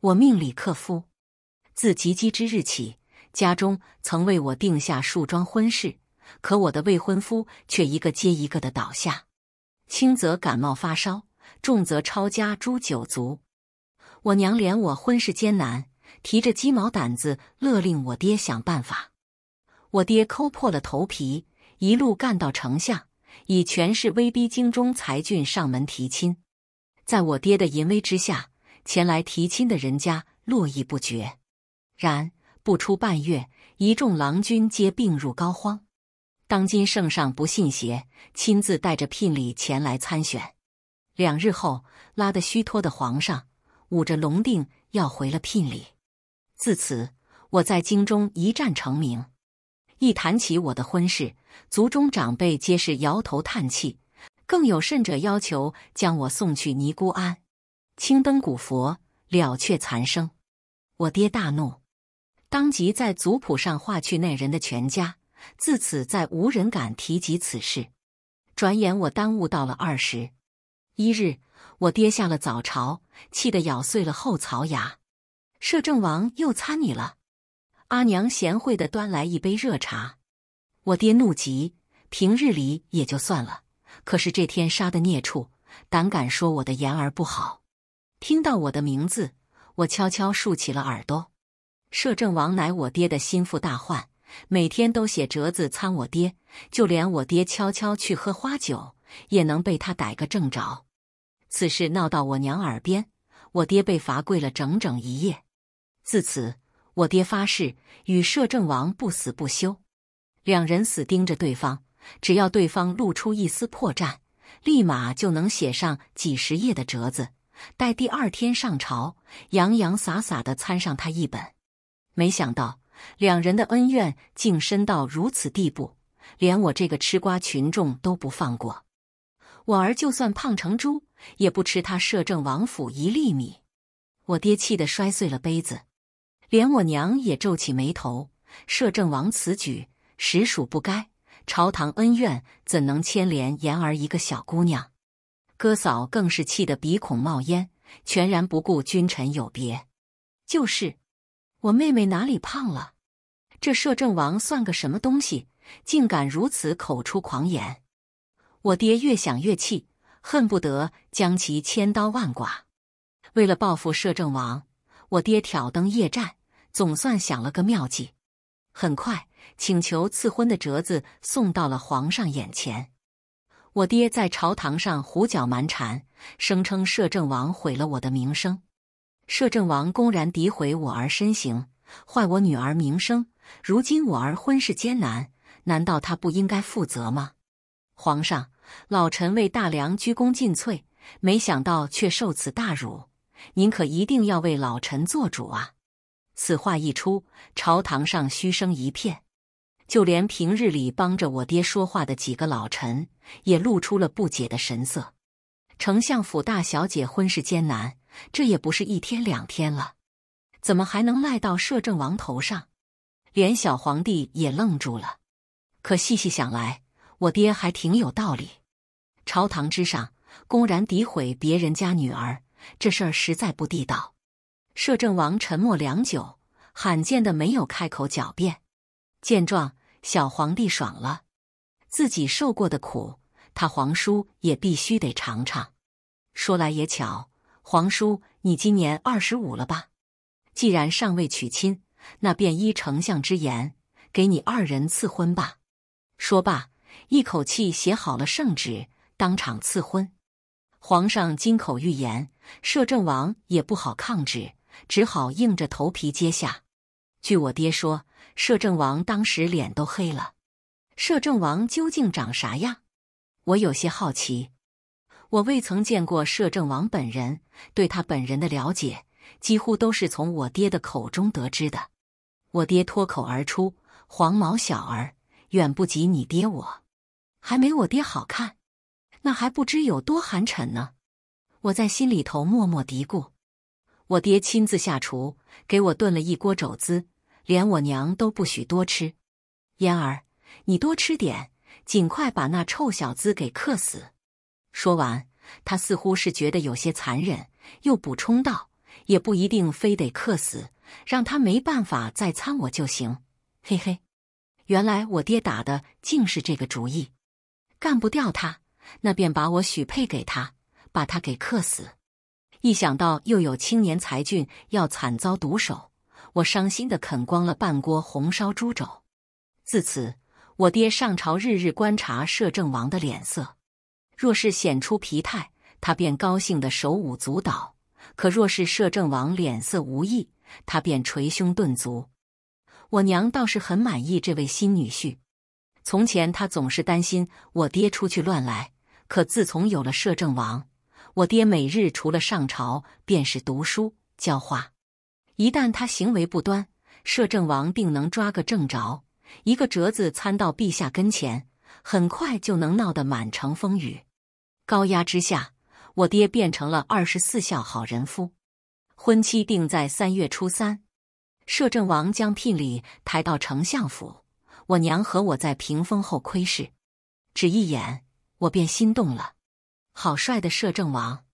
我命里克夫，自及笄之日起，家中曾为我定下数桩婚事，可我的未婚夫却一个接一个的倒下，轻则感冒发烧，重则抄家诛九族。我娘怜我婚事艰难，提着鸡毛掸子勒令我爹想办法。我爹抠破了头皮，一路干到丞相，以权势威逼京中才俊上门提亲。在我爹的淫威之下。前来提亲的人家络绎不绝，然不出半月，一众郎君皆病入膏肓。当今圣上不信邪，亲自带着聘礼前来参选。两日后，拉得虚脱的皇上捂着龙腚要回了聘礼。自此，我在京中一战成名。一谈起我的婚事，族中长辈皆是摇头叹气，更有甚者要求将我送去尼姑庵。青灯古佛，了却残生。我爹大怒，当即在族谱上划去那人的全家。自此再无人敢提及此事。转眼我耽误到了二十一日，我爹下了早朝，气得咬碎了后槽牙。摄政王又参你了。阿娘贤惠的端来一杯热茶。我爹怒极，平日里也就算了，可是这天杀的孽畜，胆敢说我的言儿不好。听到我的名字，我悄悄竖起了耳朵。摄政王乃我爹的心腹大患，每天都写折子参我爹，就连我爹悄悄去喝花酒，也能被他逮个正着。此事闹到我娘耳边，我爹被罚跪了整整一夜。自此，我爹发誓与摄政王不死不休，两人死盯着对方，只要对方露出一丝破绽，立马就能写上几十页的折子。待第二天上朝，洋洋洒洒地参上他一本，没想到两人的恩怨竟深到如此地步，连我这个吃瓜群众都不放过。我儿就算胖成猪，也不吃他摄政王府一粒米。我爹气得摔碎了杯子，连我娘也皱起眉头。摄政王此举实属不该，朝堂恩怨怎能牵连言儿一个小姑娘？哥嫂更是气得鼻孔冒烟，全然不顾君臣有别。就是，我妹妹哪里胖了？这摄政王算个什么东西，竟敢如此口出狂言！我爹越想越气，恨不得将其千刀万剐。为了报复摄政王，我爹挑灯夜战，总算想了个妙计。很快，请求赐婚的折子送到了皇上眼前。我爹在朝堂上胡搅蛮缠，声称摄政王毁了我的名声，摄政王公然诋毁我儿身形，坏我女儿名声。如今我儿婚事艰难，难道他不应该负责吗？皇上，老臣为大梁鞠躬尽瘁，没想到却受此大辱，您可一定要为老臣做主啊！此话一出，朝堂上嘘声一片。就连平日里帮着我爹说话的几个老臣，也露出了不解的神色。丞相府大小姐婚事艰难，这也不是一天两天了，怎么还能赖到摄政王头上？连小皇帝也愣住了。可细细想来，我爹还挺有道理。朝堂之上公然诋毁别人家女儿，这事儿实在不地道。摄政王沉默良久，罕见的没有开口狡辩。见状，小皇帝爽了，自己受过的苦，他皇叔也必须得尝尝。说来也巧，皇叔你今年二十五了吧？既然尚未娶亲，那便依丞相之言，给你二人赐婚吧。说罢，一口气写好了圣旨，当场赐婚。皇上金口玉言，摄政王也不好抗旨，只好硬着头皮接下。据我爹说。摄政王当时脸都黑了。摄政王究竟长啥样？我有些好奇。我未曾见过摄政王本人，对他本人的了解几乎都是从我爹的口中得知的。我爹脱口而出：“黄毛小儿，远不及你爹我，还没我爹好看。那还不知有多寒碜呢。”我在心里头默默嘀咕。我爹亲自下厨给我炖了一锅肘子。连我娘都不许多吃，嫣儿，你多吃点，尽快把那臭小子给克死。说完，他似乎是觉得有些残忍，又补充道：“也不一定非得克死，让他没办法再参我就行。”嘿嘿，原来我爹打的竟是这个主意。干不掉他，那便把我许配给他，把他给克死。一想到又有青年才俊要惨遭毒手。我伤心地啃光了半锅红烧猪肘。自此，我爹上朝日日观察摄政王的脸色，若是显出疲态，他便高兴得手舞足蹈；可若是摄政王脸色无异，他便捶胸顿足。我娘倒是很满意这位新女婿。从前，她总是担心我爹出去乱来，可自从有了摄政王，我爹每日除了上朝，便是读书教化。一旦他行为不端，摄政王定能抓个正着，一个折子参到陛下跟前，很快就能闹得满城风雨。高压之下，我爹变成了二十四孝好人夫，婚期定在三月初三。摄政王将聘礼抬到丞相府，我娘和我在屏风后窥视，只一眼我便心动了。好帅的摄政王，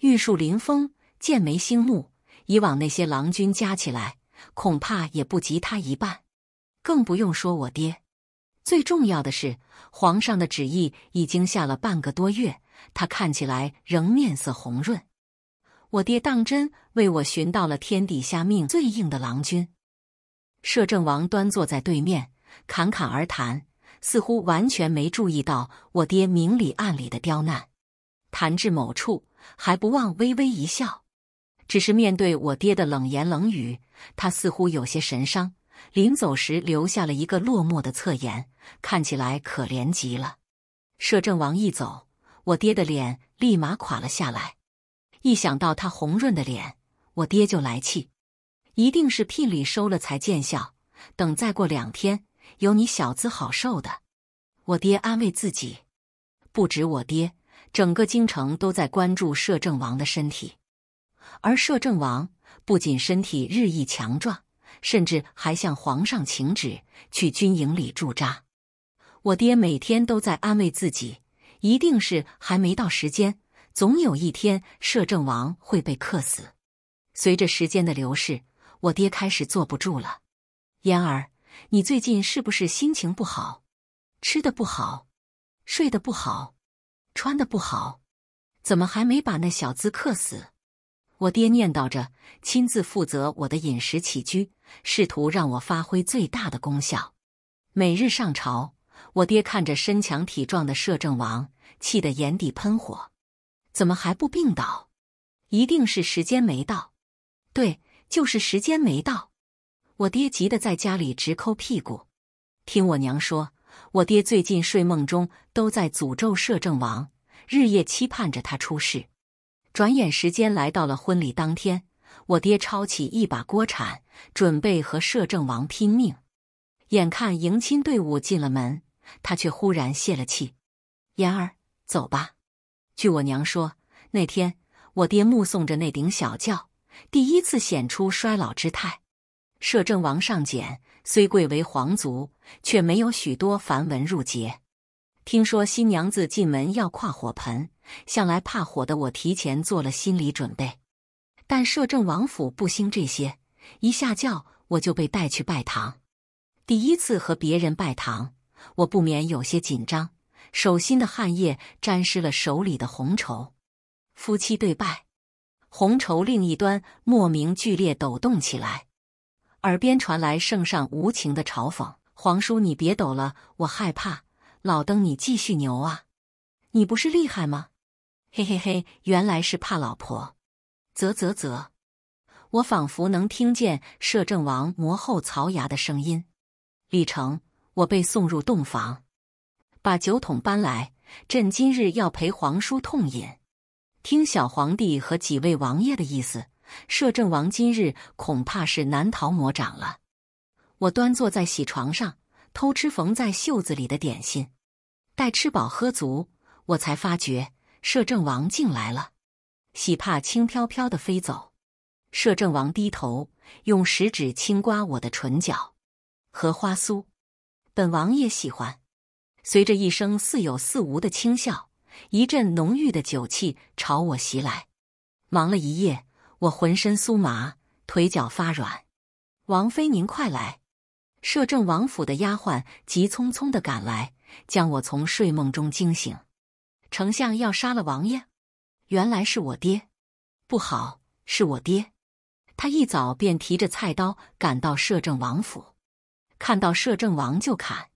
玉树临风，剑眉星目。以往那些郎君加起来，恐怕也不及他一半，更不用说我爹。最重要的是，皇上的旨意已经下了半个多月，他看起来仍面色红润。我爹当真为我寻到了天底下命最硬的郎君。摄政王端坐在对面，侃侃而谈，似乎完全没注意到我爹明里暗里的刁难。谈至某处，还不忘微微一笑。只是面对我爹的冷言冷语，他似乎有些神伤。临走时，留下了一个落寞的侧颜，看起来可怜极了。摄政王一走，我爹的脸立马垮了下来。一想到他红润的脸，我爹就来气。一定是聘礼收了才见效，等再过两天，有你小子好受的。我爹安慰自己。不止我爹，整个京城都在关注摄政王的身体。而摄政王不仅身体日益强壮，甚至还向皇上请旨去军营里驻扎。我爹每天都在安慰自己，一定是还没到时间，总有一天摄政王会被克死。随着时间的流逝，我爹开始坐不住了。嫣儿，你最近是不是心情不好？吃的不好，睡得不好，穿的不好，怎么还没把那小子克死？我爹念叨着，亲自负责我的饮食起居，试图让我发挥最大的功效。每日上朝，我爹看着身强体壮的摄政王，气得眼底喷火。怎么还不病倒？一定是时间没到。对，就是时间没到。我爹急得在家里直抠屁股。听我娘说，我爹最近睡梦中都在诅咒摄政王，日夜期盼着他出事。转眼时间来到了婚礼当天，我爹抄起一把锅铲，准备和摄政王拼命。眼看迎亲队伍进了门，他却忽然泄了气。言儿，走吧。据我娘说，那天我爹目送着那顶小轿，第一次显出衰老之态。摄政王上简虽贵为皇族，却没有许多繁文缛节。听说新娘子进门要跨火盆。向来怕火的我提前做了心理准备，但摄政王府不兴这些，一下轿我就被带去拜堂。第一次和别人拜堂，我不免有些紧张，手心的汗液沾湿了手里的红绸。夫妻对拜，红绸另一端莫名剧烈抖动起来，耳边传来圣上无情的嘲讽：“皇叔，你别抖了，我害怕。”老登，你继续牛啊！你不是厉害吗？嘿嘿嘿，原来是怕老婆！啧啧啧，我仿佛能听见摄政王磨后槽牙的声音。李成，我被送入洞房，把酒桶搬来，朕今日要陪皇叔痛饮。听小皇帝和几位王爷的意思，摄政王今日恐怕是难逃魔掌了。我端坐在喜床上，偷吃缝在袖子里的点心。待吃饱喝足，我才发觉。摄政王进来了，喜帕轻飘飘的飞走。摄政王低头，用食指轻刮我的唇角。荷花酥，本王也喜欢。随着一声似有似无的轻笑，一阵浓郁的酒气朝我袭来。忙了一夜，我浑身酥麻，腿脚发软。王妃，您快来！摄政王府的丫鬟急匆匆的赶来，将我从睡梦中惊醒。丞相要杀了王爷，原来是我爹，不好，是我爹。他一早便提着菜刀赶到摄政王府，看到摄政王就砍。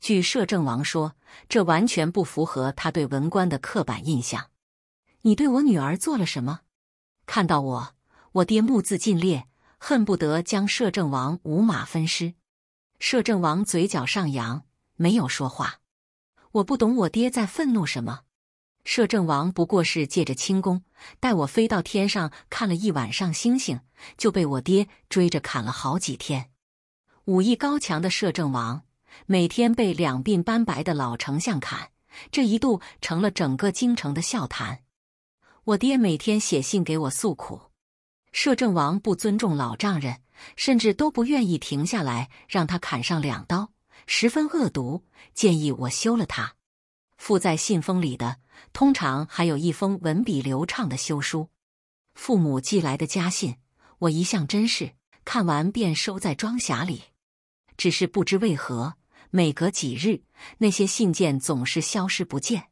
据摄政王说，这完全不符合他对文官的刻板印象。你对我女儿做了什么？看到我，我爹目眦尽裂，恨不得将摄政王五马分尸。摄政王嘴角上扬，没有说话。我不懂我爹在愤怒什么。摄政王不过是借着轻功带我飞到天上看了一晚上星星，就被我爹追着砍了好几天。武艺高强的摄政王每天被两鬓斑白的老丞相砍，这一度成了整个京城的笑谈。我爹每天写信给我诉苦，摄政王不尊重老丈人，甚至都不愿意停下来让他砍上两刀。十分恶毒，建议我休了他。附在信封里的，通常还有一封文笔流畅的休书。父母寄来的家信，我一向珍视，看完便收在装匣里。只是不知为何，每隔几日，那些信件总是消失不见。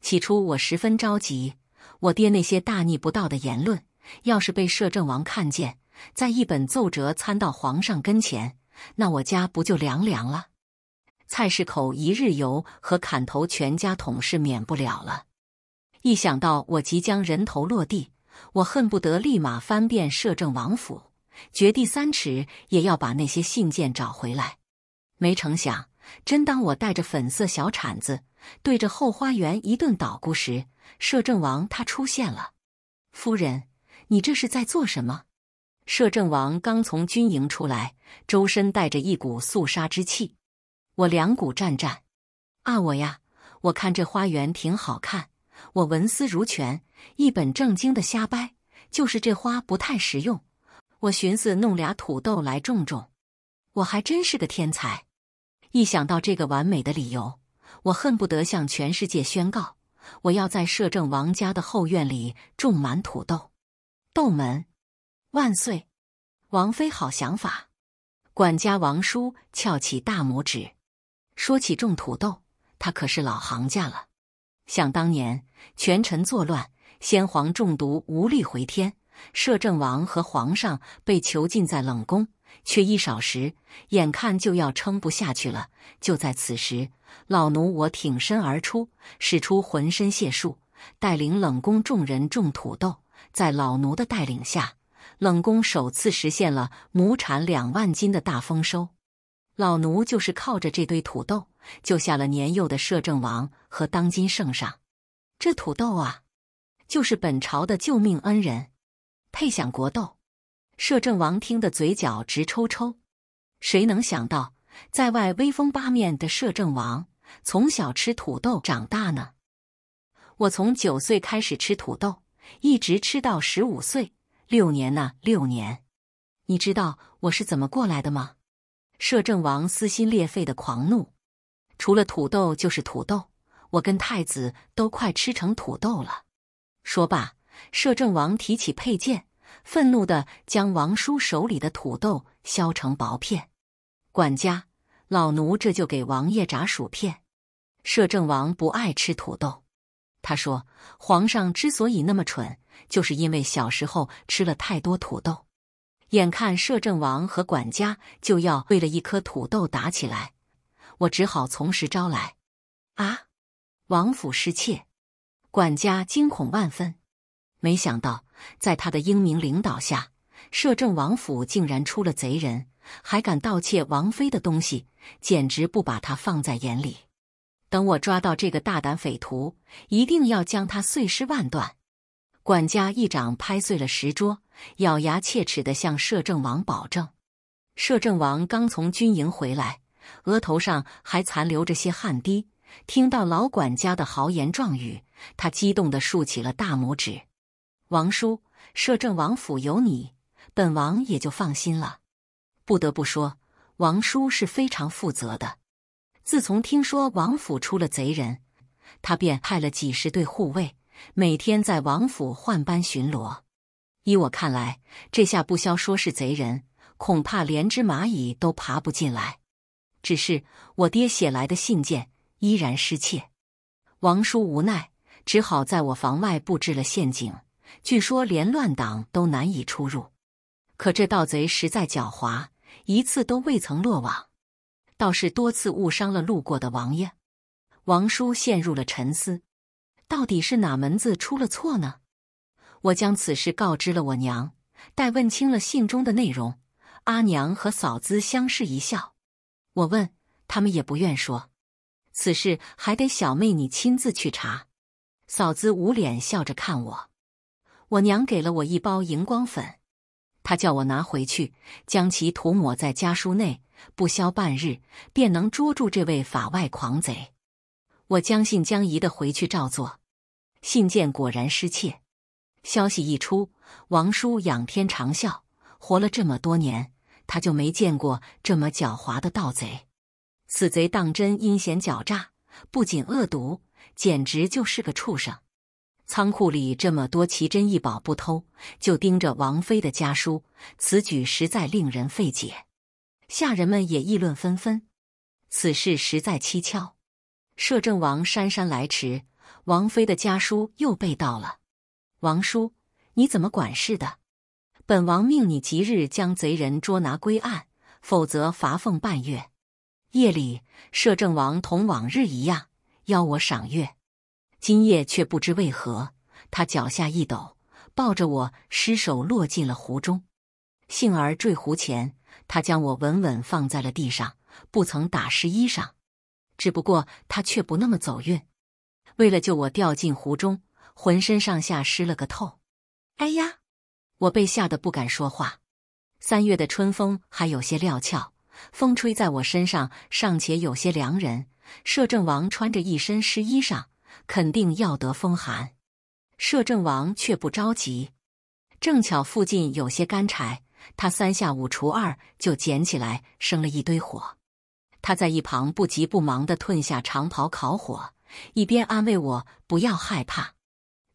起初我十分着急，我爹那些大逆不道的言论，要是被摄政王看见，在一本奏折参到皇上跟前，那我家不就凉凉了？菜市口一日游和砍头全家桶是免不了了。一想到我即将人头落地，我恨不得立马翻遍摄政王府，掘地三尺也要把那些信件找回来。没成想，真当我带着粉色小铲子对着后花园一顿捣鼓时，摄政王他出现了。夫人，你这是在做什么？摄政王刚从军营出来，周身带着一股肃杀之气。我两股战战啊，我呀，我看这花园挺好看。我文思如泉，一本正经的瞎掰，就是这花不太实用。我寻思弄俩土豆来种种，我还真是个天才。一想到这个完美的理由，我恨不得向全世界宣告：我要在摄政王家的后院里种满土豆。豆门万岁，王妃好想法。管家王叔翘起大拇指。说起种土豆，他可是老行家了。想当年，权臣作乱，先皇中毒无力回天，摄政王和皇上被囚禁在冷宫，缺衣少食，眼看就要撑不下去了。就在此时，老奴我挺身而出，使出浑身解数，带领冷宫众人种土豆。在老奴的带领下，冷宫首次实现了亩产两万斤的大丰收。老奴就是靠着这堆土豆救下了年幼的摄政王和当今圣上。这土豆啊，就是本朝的救命恩人，配享国豆。摄政王听得嘴角直抽抽。谁能想到，在外威风八面的摄政王，从小吃土豆长大呢？我从九岁开始吃土豆，一直吃到十五岁，六年呐，六年。你知道我是怎么过来的吗？摄政王撕心裂肺的狂怒，除了土豆就是土豆，我跟太子都快吃成土豆了。说罢，摄政王提起佩剑，愤怒的将王叔手里的土豆削成薄片。管家，老奴这就给王爷炸薯片。摄政王不爱吃土豆，他说皇上之所以那么蠢，就是因为小时候吃了太多土豆。眼看摄政王和管家就要为了一颗土豆打起来，我只好从实招来。啊！王府失窃，管家惊恐万分。没想到在他的英明领导下，摄政王府竟然出了贼人，还敢盗窃王妃的东西，简直不把他放在眼里。等我抓到这个大胆匪徒，一定要将他碎尸万段。管家一掌拍碎了石桌。咬牙切齿地向摄政王保证。摄政王刚从军营回来，额头上还残留着些汗滴。听到老管家的豪言壮语，他激动地竖起了大拇指。王叔，摄政王府有你，本王也就放心了。不得不说，王叔是非常负责的。自从听说王府出了贼人，他便派了几十队护卫，每天在王府换班巡逻。依我看来，这下不消说是贼人，恐怕连只蚂蚁都爬不进来。只是我爹写来的信件依然失窃，王叔无奈，只好在我房外布置了陷阱，据说连乱党都难以出入。可这盗贼实在狡猾，一次都未曾落网，倒是多次误伤了路过的王爷。王叔陷入了沉思：到底是哪门子出了错呢？我将此事告知了我娘，待问清了信中的内容，阿娘和嫂子相视一笑。我问他们也不愿说，此事还得小妹你亲自去查。嫂子捂脸笑着看我，我娘给了我一包荧光粉，她叫我拿回去，将其涂抹在家书内，不消半日便能捉住这位法外狂贼。我将信将疑的回去照做，信件果然失窃。消息一出，王叔仰天长啸：“活了这么多年，他就没见过这么狡猾的盗贼。此贼当真阴险狡诈，不仅恶毒，简直就是个畜生。仓库里这么多奇珍异宝不偷，就盯着王妃的家书，此举实在令人费解。下人们也议论纷纷，此事实在蹊跷。摄政王姗姗来迟，王妃的家书又被盗了。王叔，你怎么管事的？本王命你即日将贼人捉拿归案，否则罚俸半月。夜里，摄政王同往日一样邀我赏月，今夜却不知为何，他脚下一抖，抱着我失手落进了湖中。幸而坠湖前，他将我稳稳放在了地上，不曾打湿衣裳。只不过他却不那么走运，为了救我掉进湖中。浑身上下湿了个透，哎呀，我被吓得不敢说话。三月的春风还有些料峭，风吹在我身上尚且有些凉人。摄政王穿着一身湿衣裳，肯定要得风寒。摄政王却不着急，正巧附近有些干柴，他三下五除二就捡起来生了一堆火。他在一旁不急不忙地褪下长袍烤火，一边安慰我不要害怕。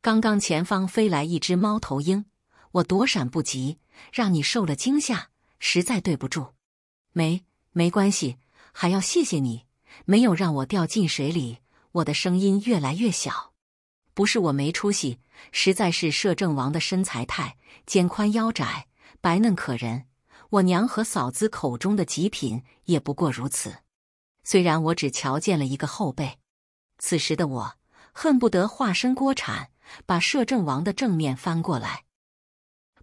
刚刚前方飞来一只猫头鹰，我躲闪不及，让你受了惊吓，实在对不住。没没关系，还要谢谢你，没有让我掉进水里。我的声音越来越小，不是我没出息，实在是摄政王的身材太肩宽腰窄，白嫩可人。我娘和嫂子口中的极品也不过如此。虽然我只瞧见了一个后背，此时的我恨不得化身锅铲。把摄政王的正面翻过来，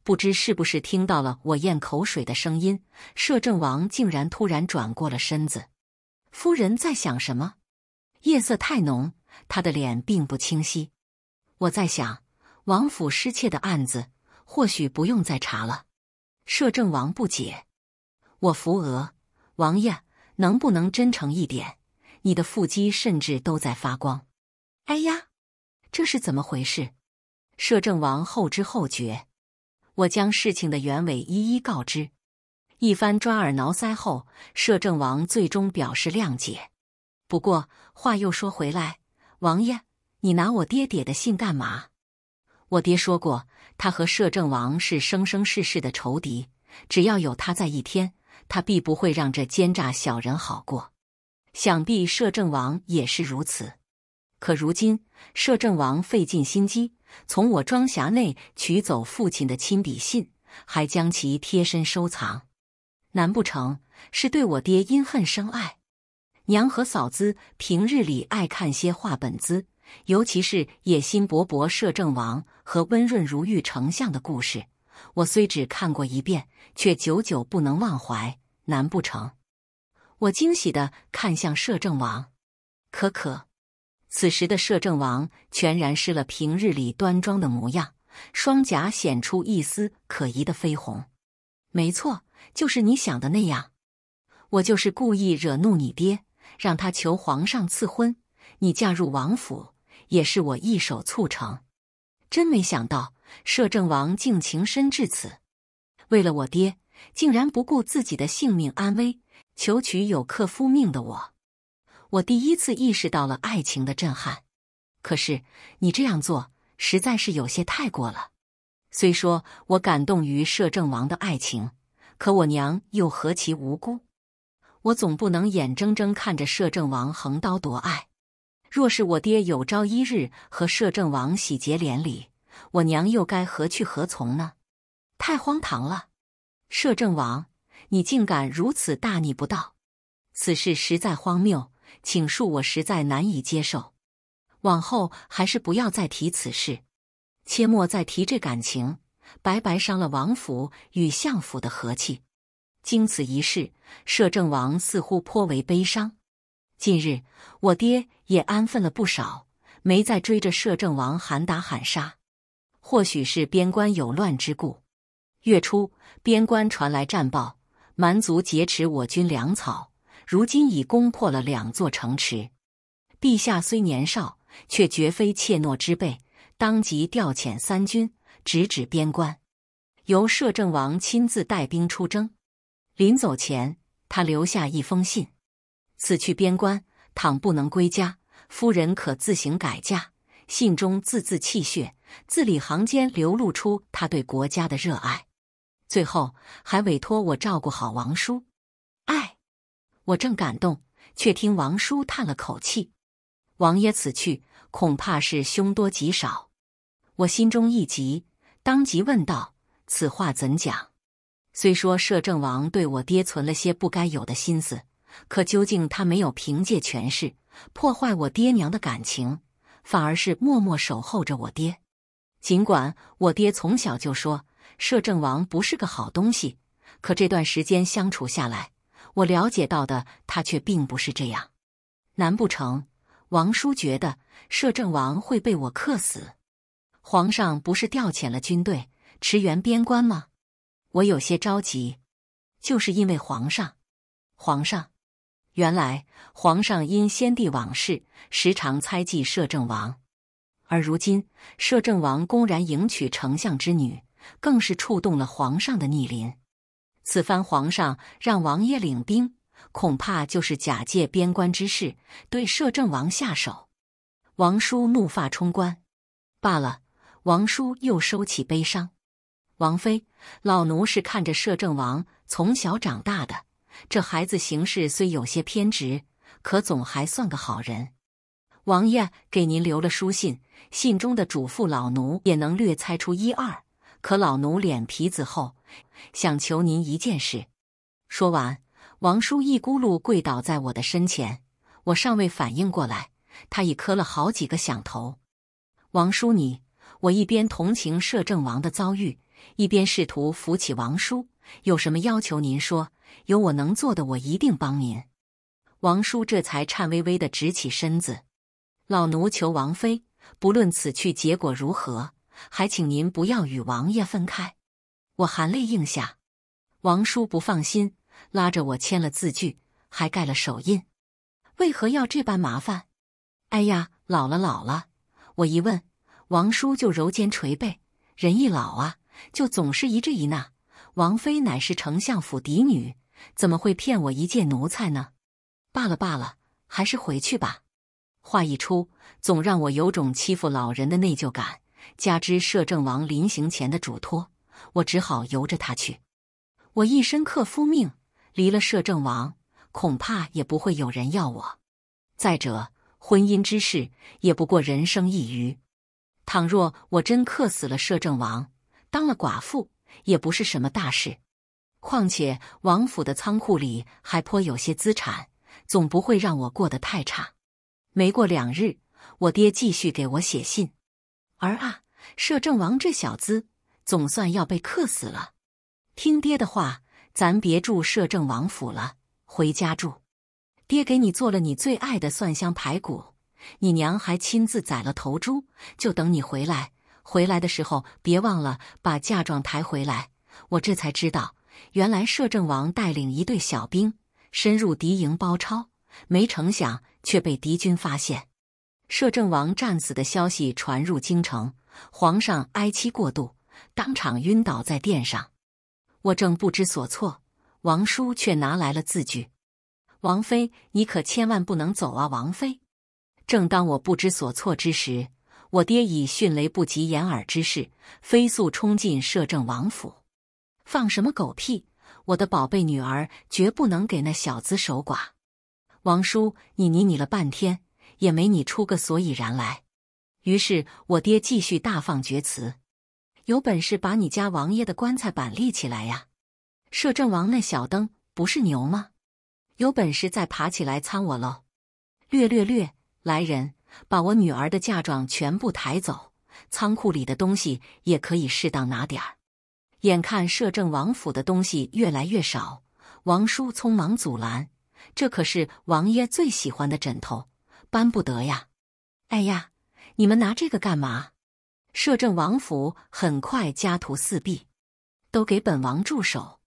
不知是不是听到了我咽口水的声音，摄政王竟然突然转过了身子。夫人在想什么？夜色太浓，他的脸并不清晰。我在想，王府失窃的案子或许不用再查了。摄政王不解，我扶额，王爷能不能真诚一点？你的腹肌甚至都在发光。哎呀。这是怎么回事？摄政王后知后觉，我将事情的原委一一告知。一番抓耳挠腮后，摄政王最终表示谅解。不过话又说回来，王爷，你拿我爹爹的信干嘛？我爹说过，他和摄政王是生生世世的仇敌，只要有他在一天，他必不会让这奸诈小人好过。想必摄政王也是如此。可如今，摄政王费尽心机，从我庄匣内取走父亲的亲笔信，还将其贴身收藏。难不成是对我爹因恨生爱？娘和嫂子平日里爱看些话本子，尤其是野心勃勃摄政王和温润如玉丞相的故事。我虽只看过一遍，却久久不能忘怀。难不成？我惊喜地看向摄政王，可可。此时的摄政王全然失了平日里端庄的模样，双颊显出一丝可疑的绯红。没错，就是你想的那样，我就是故意惹怒你爹，让他求皇上赐婚，你嫁入王府也是我一手促成。真没想到，摄政王竟情深至此，为了我爹，竟然不顾自己的性命安危，求娶有克夫命的我。我第一次意识到了爱情的震撼，可是你这样做实在是有些太过了。虽说我感动于摄政王的爱情，可我娘又何其无辜？我总不能眼睁睁看着摄政王横刀夺爱。若是我爹有朝一日和摄政王喜结连理，我娘又该何去何从呢？太荒唐了！摄政王，你竟敢如此大逆不道，此事实在荒谬。请恕我实在难以接受，往后还是不要再提此事，切莫再提这感情，白白伤了王府与相府的和气。经此一事，摄政王似乎颇为悲伤。近日我爹也安分了不少，没再追着摄政王喊打喊杀。或许是边关有乱之故，月初边关传来战报，蛮族劫持我军粮草。如今已攻破了两座城池，陛下虽年少，却绝非怯懦之辈。当即调遣三军，直指边关，由摄政王亲自带兵出征。临走前，他留下一封信：此去边关，倘不能归家，夫人可自行改嫁。信中字字泣血，字里行间流露出他对国家的热爱。最后还委托我照顾好王叔。唉。我正感动，却听王叔叹了口气：“王爷此去恐怕是凶多吉少。”我心中一急，当即问道：“此话怎讲？”虽说摄政王对我爹存了些不该有的心思，可究竟他没有凭借权势破坏我爹娘的感情，反而是默默守候着我爹。尽管我爹从小就说摄政王不是个好东西，可这段时间相处下来。我了解到的，他却并不是这样。难不成王叔觉得摄政王会被我克死？皇上不是调遣了军队驰援边关吗？我有些着急，就是因为皇上。皇上，原来皇上因先帝往事时常猜忌摄政王，而如今摄政王公然迎娶丞相之女，更是触动了皇上的逆鳞。此番皇上让王爷领兵，恐怕就是假借边关之事对摄政王下手。王叔怒发冲冠，罢了。王叔又收起悲伤。王妃，老奴是看着摄政王从小长大的，这孩子行事虽有些偏执，可总还算个好人。王爷给您留了书信，信中的嘱咐老奴也能略猜出一二，可老奴脸皮子厚。想求您一件事。说完，王叔一咕噜跪倒在我的身前，我尚未反应过来，他已磕了好几个响头。王叔，你……我一边同情摄政王的遭遇，一边试图扶起王叔。有什么要求您说，有我能做的，我一定帮您。王叔这才颤巍巍地直起身子。老奴求王妃，不论此去结果如何，还请您不要与王爷分开。我含泪应下，王叔不放心，拉着我签了字据，还盖了手印。为何要这般麻烦？哎呀，老了老了！我一问，王叔就揉肩捶背。人一老啊，就总是一这一那。王妃乃是丞相府嫡女，怎么会骗我一介奴才呢？罢了罢了，还是回去吧。话一出，总让我有种欺负老人的内疚感。加之摄政王临行前的嘱托。我只好由着他去。我一身克夫命，离了摄政王，恐怕也不会有人要我。再者，婚姻之事也不过人生一隅。倘若我真克死了摄政王，当了寡妇，也不是什么大事。况且王府的仓库里还颇有些资产，总不会让我过得太差。没过两日，我爹继续给我写信：“儿啊，摄政王这小子……”总算要被克死了，听爹的话，咱别住摄政王府了，回家住。爹给你做了你最爱的蒜香排骨，你娘还亲自宰了头猪，就等你回来。回来的时候别忘了把嫁妆抬回来。我这才知道，原来摄政王带领一队小兵深入敌营包抄，没成想却被敌军发现，摄政王战死的消息传入京城，皇上哀戚过度。当场晕倒在殿上，我正不知所措，王叔却拿来了字据。王妃，你可千万不能走啊！王妃，正当我不知所措之时，我爹以迅雷不及掩耳之势飞速冲进摄政王府。放什么狗屁！我的宝贝女儿绝不能给那小子守寡。王叔，你你你了半天也没你出个所以然来。于是，我爹继续大放厥词。有本事把你家王爷的棺材板立起来呀！摄政王那小灯不是牛吗？有本事再爬起来参我喽！略略略，来人，把我女儿的嫁妆全部抬走，仓库里的东西也可以适当拿点儿。眼看摄政王府的东西越来越少，王叔匆忙阻拦：“这可是王爷最喜欢的枕头，搬不得呀！”哎呀，你们拿这个干嘛？摄政王府很快家徒四壁，都给本王住手！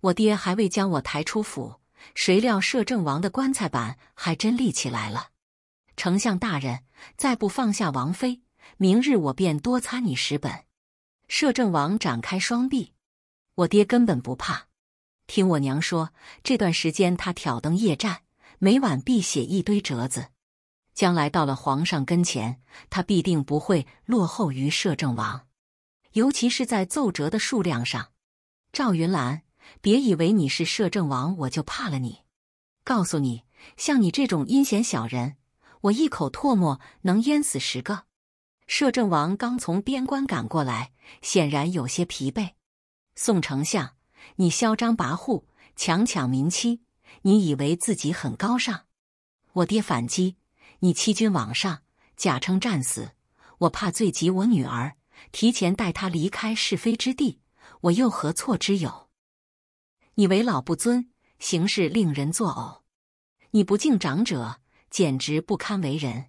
我爹还未将我抬出府，谁料摄政王的棺材板还真立起来了。丞相大人，再不放下王妃，明日我便多参你十本。摄政王展开双臂，我爹根本不怕。听我娘说，这段时间他挑灯夜战，每晚必写一堆折子。将来到了皇上跟前，他必定不会落后于摄政王，尤其是在奏折的数量上。赵云兰，别以为你是摄政王我就怕了你。告诉你，像你这种阴险小人，我一口唾沫能淹死十个。摄政王刚从边关赶过来，显然有些疲惫。宋丞相，你嚣张跋扈，强抢民妻，你以为自己很高尚？我爹反击。你欺君罔上，假称战死，我怕罪及我女儿，提前带她离开是非之地，我又何错之有？你为老不尊，行事令人作呕，你不敬长者，简直不堪为人。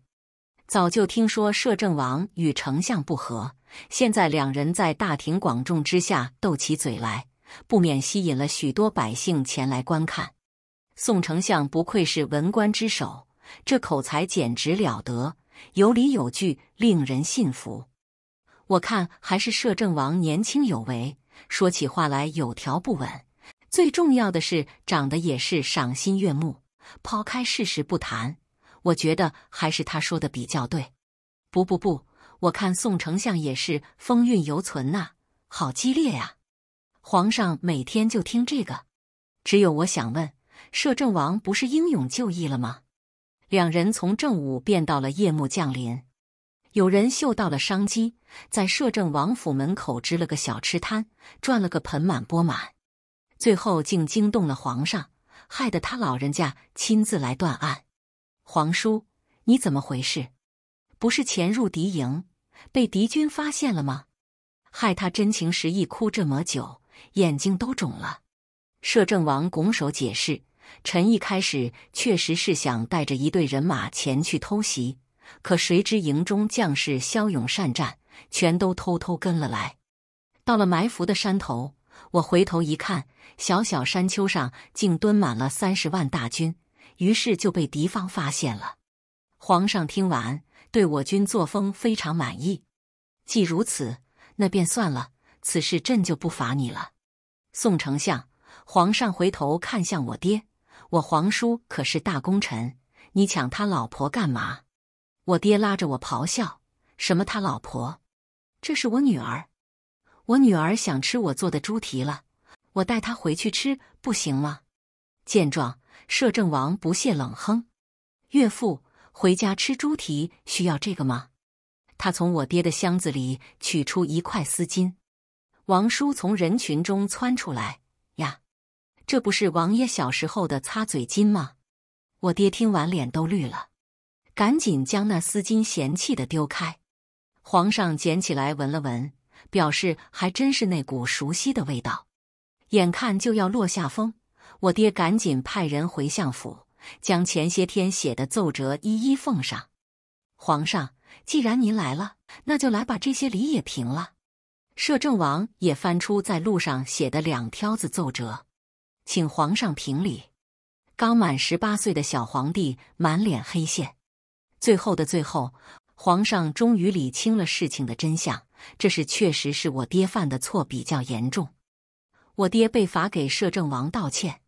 早就听说摄政王与丞相不和，现在两人在大庭广众之下斗起嘴来，不免吸引了许多百姓前来观看。宋丞相不愧是文官之首。这口才简直了得，有理有据，令人信服。我看还是摄政王年轻有为，说起话来有条不紊。最重要的是，长得也是赏心悦目。抛开事实不谈，我觉得还是他说的比较对。不不不，我看宋丞相也是风韵犹存呐，好激烈呀！皇上每天就听这个，只有我想问，摄政王不是英勇就义了吗？两人从正午变到了夜幕降临，有人嗅到了商机，在摄政王府门口支了个小吃摊，赚了个盆满钵满。最后竟惊动了皇上，害得他老人家亲自来断案。皇叔，你怎么回事？不是潜入敌营，被敌军发现了吗？害他真情实意哭这么久，眼睛都肿了。摄政王拱手解释。臣一开始确实是想带着一队人马前去偷袭，可谁知营中将士骁勇善战，全都偷偷跟了来。到了埋伏的山头，我回头一看，小小山丘上竟蹲满了三十万大军，于是就被敌方发现了。皇上听完，对我军作风非常满意。既如此，那便算了，此事朕就不罚你了。宋丞相，皇上回头看向我爹。我皇叔可是大功臣，你抢他老婆干嘛？我爹拉着我咆哮：“什么他老婆？这是我女儿，我女儿想吃我做的猪蹄了，我带她回去吃不行吗？”见状，摄政王不屑冷哼：“岳父回家吃猪蹄需要这个吗？”他从我爹的箱子里取出一块丝巾，王叔从人群中窜出来。这不是王爷小时候的擦嘴巾吗？我爹听完脸都绿了，赶紧将那丝巾嫌弃的丢开。皇上捡起来闻了闻，表示还真是那股熟悉的味道。眼看就要落下风，我爹赶紧派人回相府，将前些天写的奏折一一奉上。皇上，既然您来了，那就来把这些礼也平了。摄政王也翻出在路上写的两挑子奏折。请皇上评理。刚满十八岁的小皇帝满脸黑线。最后的最后，皇上终于理清了事情的真相。这事确实是我爹犯的错，比较严重。我爹被罚给摄政王道歉，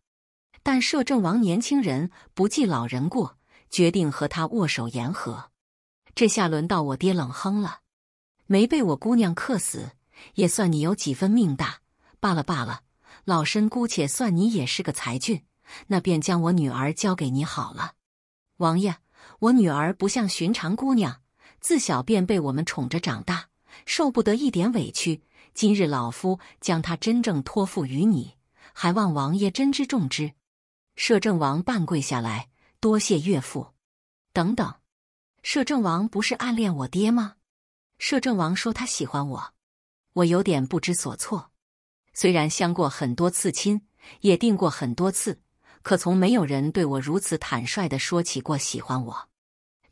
但摄政王年轻人不记老人过，决定和他握手言和。这下轮到我爹冷哼了。没被我姑娘克死，也算你有几分命大。罢了罢了。老身姑且算你也是个才俊，那便将我女儿交给你好了。王爷，我女儿不像寻常姑娘，自小便被我们宠着长大，受不得一点委屈。今日老夫将她真正托付于你，还望王爷珍之重之。摄政王半跪下来，多谢岳父。等等，摄政王不是暗恋我爹吗？摄政王说他喜欢我，我有点不知所措。虽然相过很多次亲，也定过很多次，可从没有人对我如此坦率的说起过喜欢我。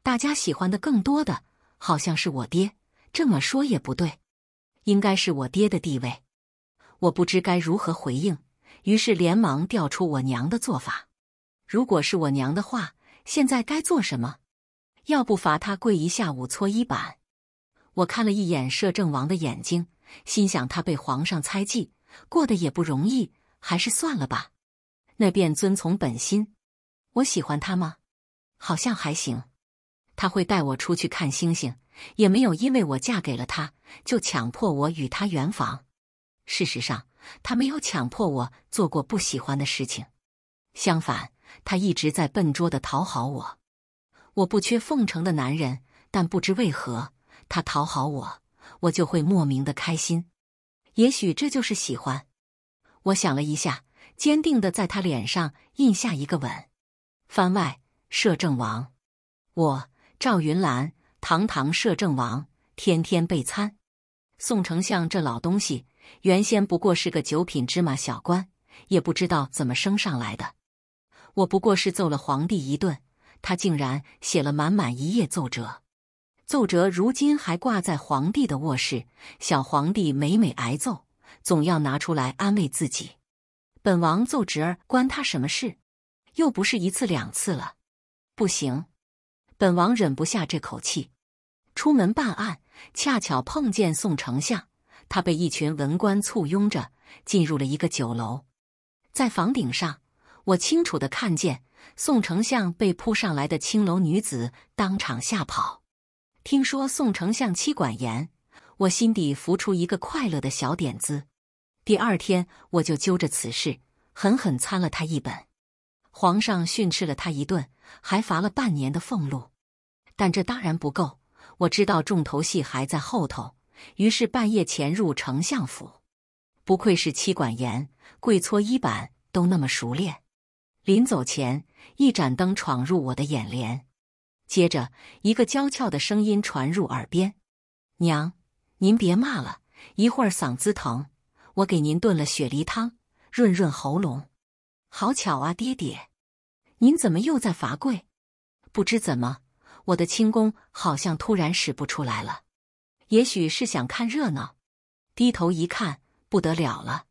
大家喜欢的更多的，好像是我爹。这么说也不对，应该是我爹的地位。我不知该如何回应，于是连忙调出我娘的做法。如果是我娘的话，现在该做什么？要不罚她跪一下午搓衣板？我看了一眼摄政王的眼睛，心想他被皇上猜忌。过得也不容易，还是算了吧。那便遵从本心。我喜欢他吗？好像还行。他会带我出去看星星，也没有因为我嫁给了他就强迫我与他圆房。事实上，他没有强迫我做过不喜欢的事情。相反，他一直在笨拙的讨好我。我不缺奉承的男人，但不知为何，他讨好我，我就会莫名的开心。也许这就是喜欢。我想了一下，坚定的在他脸上印下一个吻。番外：摄政王，我赵云兰，堂堂摄政王，天天备餐。宋丞相这老东西，原先不过是个九品芝麻小官，也不知道怎么升上来的。我不过是揍了皇帝一顿，他竟然写了满满一页奏折。奏折如今还挂在皇帝的卧室，小皇帝每每挨揍，总要拿出来安慰自己。本王奏侄儿关他什么事？又不是一次两次了。不行，本王忍不下这口气。出门办案，恰巧碰见宋丞相，他被一群文官簇拥着进入了一个酒楼。在房顶上，我清楚的看见宋丞相被扑上来的青楼女子当场吓跑。听说宋丞相妻管严，我心底浮出一个快乐的小点子。第二天，我就揪着此事狠狠参了他一本。皇上训斥了他一顿，还罚了半年的俸禄。但这当然不够，我知道重头戏还在后头。于是半夜潜入丞相府。不愧是妻管严，跪搓衣板都那么熟练。临走前，一盏灯闯入我的眼帘。接着，一个娇俏的声音传入耳边：“娘，您别骂了，一会儿嗓子疼。我给您炖了雪梨汤，润润喉咙。”好巧啊，爹爹，您怎么又在罚跪？不知怎么，我的轻功好像突然使不出来了。也许是想看热闹，低头一看，不得了了。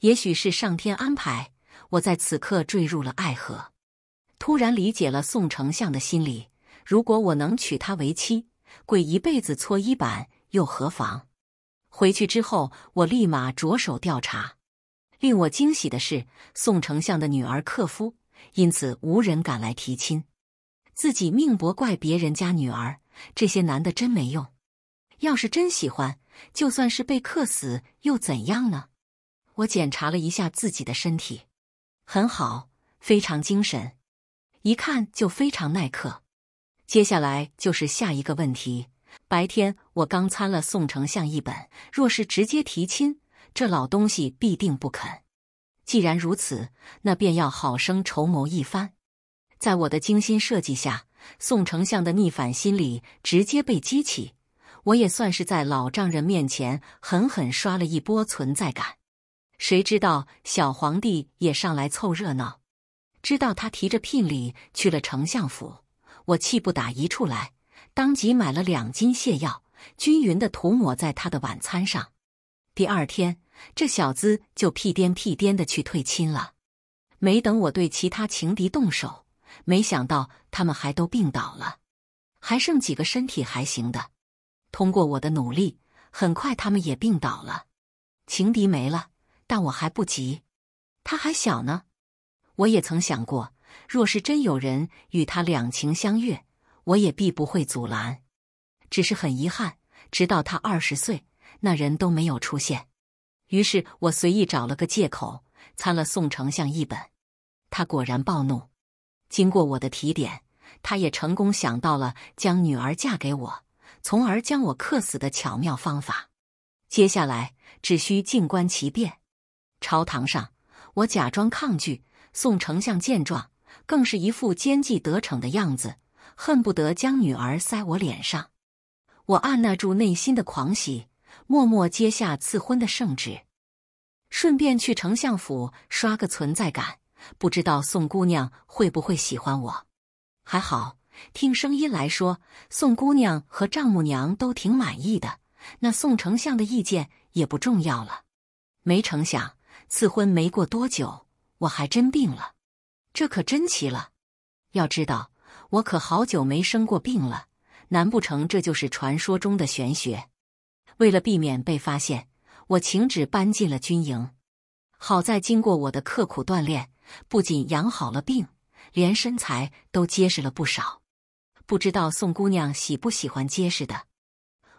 也许是上天安排，我在此刻坠入了爱河，突然理解了宋丞相的心理。如果我能娶她为妻，跪一辈子搓衣板又何妨？回去之后，我立马着手调查。令我惊喜的是，宋丞相的女儿克夫，因此无人敢来提亲。自己命薄，怪别人家女儿。这些男的真没用。要是真喜欢，就算是被克死又怎样呢？我检查了一下自己的身体，很好，非常精神，一看就非常耐克。接下来就是下一个问题。白天我刚参了宋丞相一本，若是直接提亲，这老东西必定不肯。既然如此，那便要好生筹谋一番。在我的精心设计下，宋丞相的逆反心理直接被激起，我也算是在老丈人面前狠狠刷了一波存在感。谁知道小皇帝也上来凑热闹，知道他提着聘礼去了丞相府。我气不打一处来，当即买了两斤泻药，均匀的涂抹在他的晚餐上。第二天，这小子就屁颠屁颠的去退亲了。没等我对其他情敌动手，没想到他们还都病倒了，还剩几个身体还行的。通过我的努力，很快他们也病倒了。情敌没了，但我还不急，他还小呢。我也曾想过。若是真有人与他两情相悦，我也必不会阻拦。只是很遗憾，直到他二十岁，那人都没有出现。于是我随意找了个借口，参了宋丞相一本。他果然暴怒。经过我的提点，他也成功想到了将女儿嫁给我，从而将我克死的巧妙方法。接下来只需静观其变。朝堂上，我假装抗拒。宋丞相见状。更是一副奸计得逞的样子，恨不得将女儿塞我脸上。我按捺住内心的狂喜，默默接下赐婚的圣旨，顺便去丞相府刷个存在感。不知道宋姑娘会不会喜欢我？还好，听声音来说，宋姑娘和丈母娘都挺满意的。那宋丞相的意见也不重要了。没成想，赐婚没过多久，我还真病了。这可真奇了！要知道，我可好久没生过病了。难不成这就是传说中的玄学？为了避免被发现，我请旨搬进了军营。好在经过我的刻苦锻炼，不仅养好了病，连身材都结实了不少。不知道宋姑娘喜不喜欢结实的？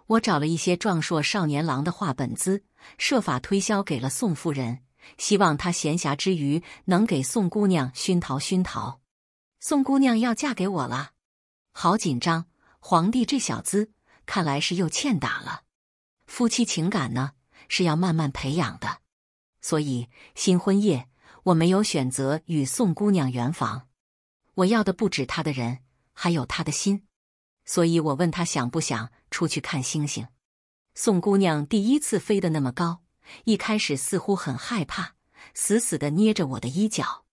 我找了一些壮硕少年郎的画本子，设法推销给了宋夫人。希望他闲暇之余能给宋姑娘熏陶熏陶。宋姑娘要嫁给我了，好紧张！皇帝这小子看来是又欠打了。夫妻情感呢是要慢慢培养的，所以新婚夜我没有选择与宋姑娘圆房。我要的不止他的人，还有他的心。所以我问他想不想出去看星星。宋姑娘第一次飞得那么高。一开始似乎很害怕，死死的捏着我的衣角。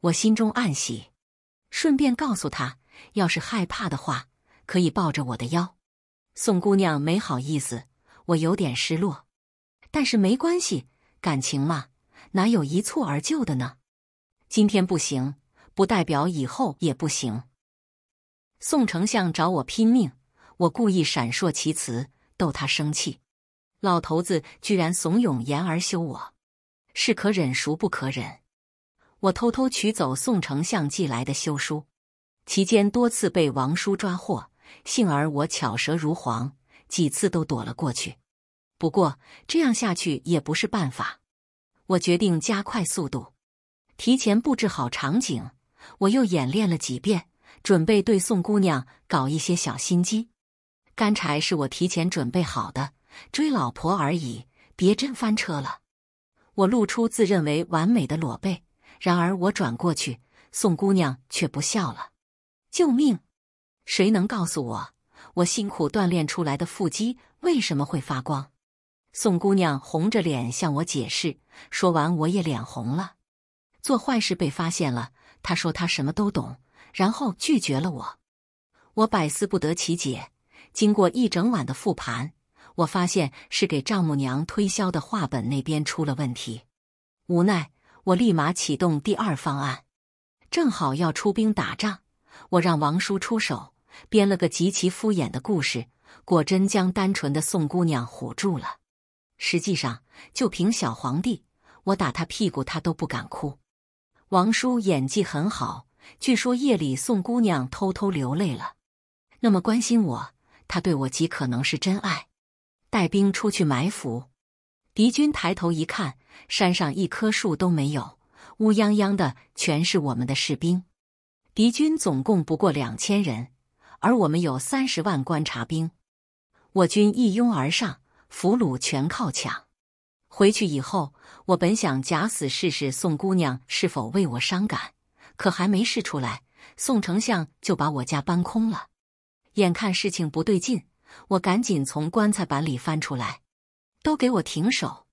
我心中暗喜，顺便告诉他，要是害怕的话，可以抱着我的腰。宋姑娘没好意思，我有点失落，但是没关系，感情嘛，哪有一蹴而就的呢？今天不行，不代表以后也不行。宋丞相找我拼命，我故意闪烁其词，逗他生气。老头子居然怂恿言儿休我，是可忍孰不可忍！我偷偷取走宋丞相寄来的休书，期间多次被王叔抓获，幸而我巧舌如簧，几次都躲了过去。不过这样下去也不是办法，我决定加快速度，提前布置好场景。我又演练了几遍，准备对宋姑娘搞一些小心机。干柴是我提前准备好的。追老婆而已，别真翻车了。我露出自认为完美的裸背，然而我转过去，宋姑娘却不笑了。救命！谁能告诉我，我辛苦锻炼出来的腹肌为什么会发光？宋姑娘红着脸向我解释，说完我也脸红了。做坏事被发现了，她说她什么都懂，然后拒绝了我。我百思不得其解。经过一整晚的复盘。我发现是给丈母娘推销的画本那边出了问题，无奈我立马启动第二方案。正好要出兵打仗，我让王叔出手编了个极其敷衍的故事，果真将单纯的宋姑娘唬住了。实际上，就凭小皇帝，我打他屁股他都不敢哭。王叔演技很好，据说夜里宋姑娘偷偷流泪了。那么关心我，他对我极可能是真爱。带兵出去埋伏，敌军抬头一看，山上一棵树都没有，乌泱泱的全是我们的士兵。敌军总共不过两千人，而我们有三十万观察兵。我军一拥而上，俘虏全靠抢。回去以后，我本想假死试试宋姑娘是否为我伤感，可还没试出来，宋丞相就把我家搬空了。眼看事情不对劲。我赶紧从棺材板里翻出来，都给我停手，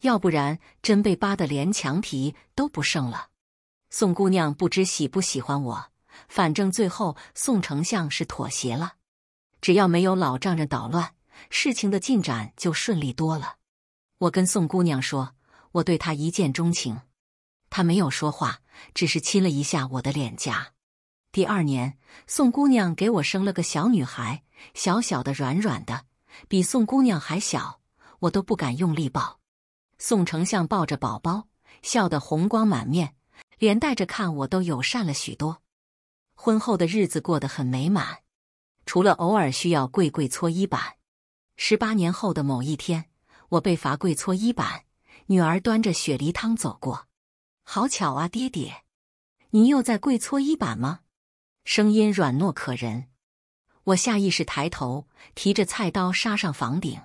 要不然真被扒得连墙皮都不剩了。宋姑娘不知喜不喜欢我，反正最后宋丞相是妥协了。只要没有老丈人捣乱，事情的进展就顺利多了。我跟宋姑娘说，我对她一见钟情。她没有说话，只是亲了一下我的脸颊。第二年，宋姑娘给我生了个小女孩，小小的、软软的，比宋姑娘还小，我都不敢用力抱。宋丞相抱着宝宝，笑得红光满面，连带着看我都友善了许多。婚后的日子过得很美满，除了偶尔需要跪跪搓衣板。十八年后的某一天，我被罚跪搓衣板，女儿端着雪梨汤走过，好巧啊，爹爹，你又在跪搓衣板吗？声音软糯可人，我下意识抬头，提着菜刀杀上房顶。